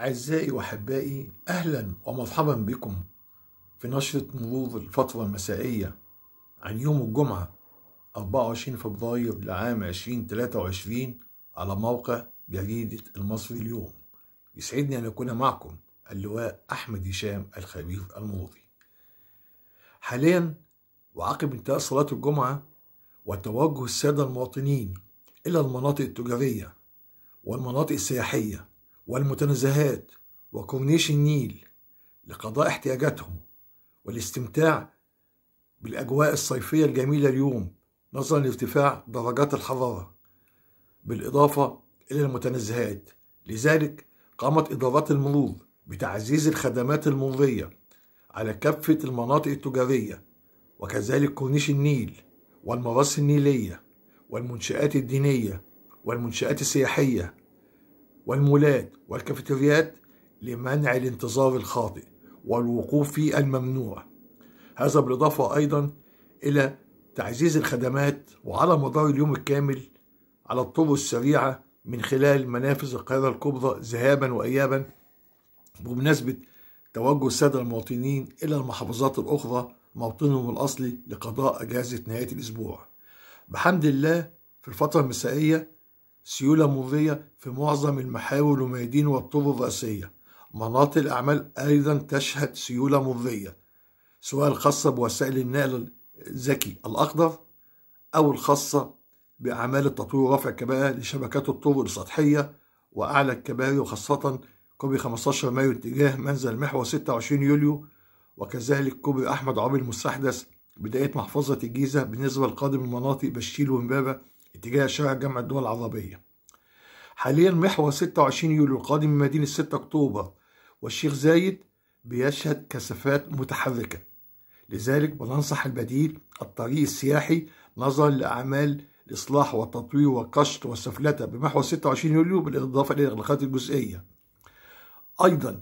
أعزائي وأحبائي أهلا ومرحبا بكم في نشرة مرور الفترة المسائية عن يوم الجمعة 24 فبراير لعام 2023 على موقع جريدة المصري اليوم يسعدني أن أكون معكم اللواء أحمد هشام الخبير المروري حاليا وعقب انتهاء صلاة الجمعة وتوجه السادة المواطنين إلى المناطق التجارية والمناطق السياحية والمتنزهات وكورنيش النيل لقضاء احتياجاتهم والاستمتاع بالأجواء الصيفية الجميلة اليوم نظرا لارتفاع درجات الحرارة بالإضافة إلى المتنزهات لذلك قامت إدارات المرور بتعزيز الخدمات المرورية على كافة المناطق التجارية وكذلك كورنيش النيل والمراسي النيلية والمنشآت الدينية والمنشآت السياحية والمولات والكافيتريات لمنع الانتظار الخاطئ والوقوف في الممنوع هذا بالإضافة أيضا إلى تعزيز الخدمات وعلى مدار اليوم الكامل على الطرق السريعة من خلال منافذ القاهرة الكبرى ذهابا وإيابا بمناسبة توجه السادة المواطنين إلى المحافظات الأخرى موطنهم الأصلي لقضاء أجازة نهاية الأسبوع بحمد الله في الفترة المسائية سيولة مضية في معظم المحاور والميادين والطرق الرئيسية مناطق الأعمال أيضا تشهد سيولة مضية سواء الخاصة بوسائل النقل الذكي الأخضر أو الخاصة بأعمال التطوير ورفع الكباءة لشبكات الطرق السطحية وأعلى الكباري وخاصة كوبري 15 مايو اتجاه منزل محور 26 يوليو وكذلك كوبري أحمد عربي المستحدث بداية محفظة الجيزة بالنسبة لقادم المناطق بشيل ومبابة اتجاه شارع جامعة الدول العربية حاليا محور 26 يوليو القادم من مدينة 6 أكتوبر والشيخ زايد بيشهد كثافات متحركة لذلك بننصح البديل الطريق السياحي نظرا لأعمال الإصلاح والتطوير والقشط والسفلتة بمحور 26 يوليو بالإضافة إلى الإغلاقات الجزئية أيضا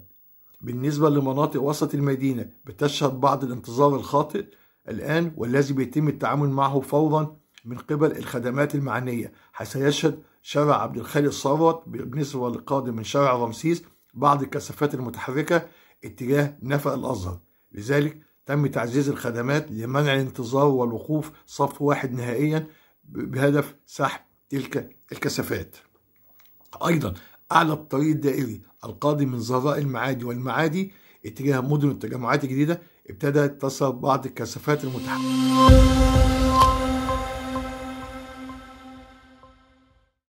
بالنسبة لمناطق وسط المدينة بتشهد بعض الانتظار الخاطئ الآن والذي بيتم التعامل معه فورا من قبل الخدمات المعنية حيث يشهد شارع عبد الخالق الصوت بالنسبة للقادم من شارع رمسيس بعض الكثافات المتحركة اتجاه نفق الأزهر لذلك تم تعزيز الخدمات لمنع الانتظار والوقوف صف واحد نهائيا بهدف سحب تلك الكثافات أيضا أعلى الطريق الدائري القادم من زراء المعادي والمعادي اتجاه مدن التجمعات الجديدة ابتدت تصل بعض الكثافات المتحركة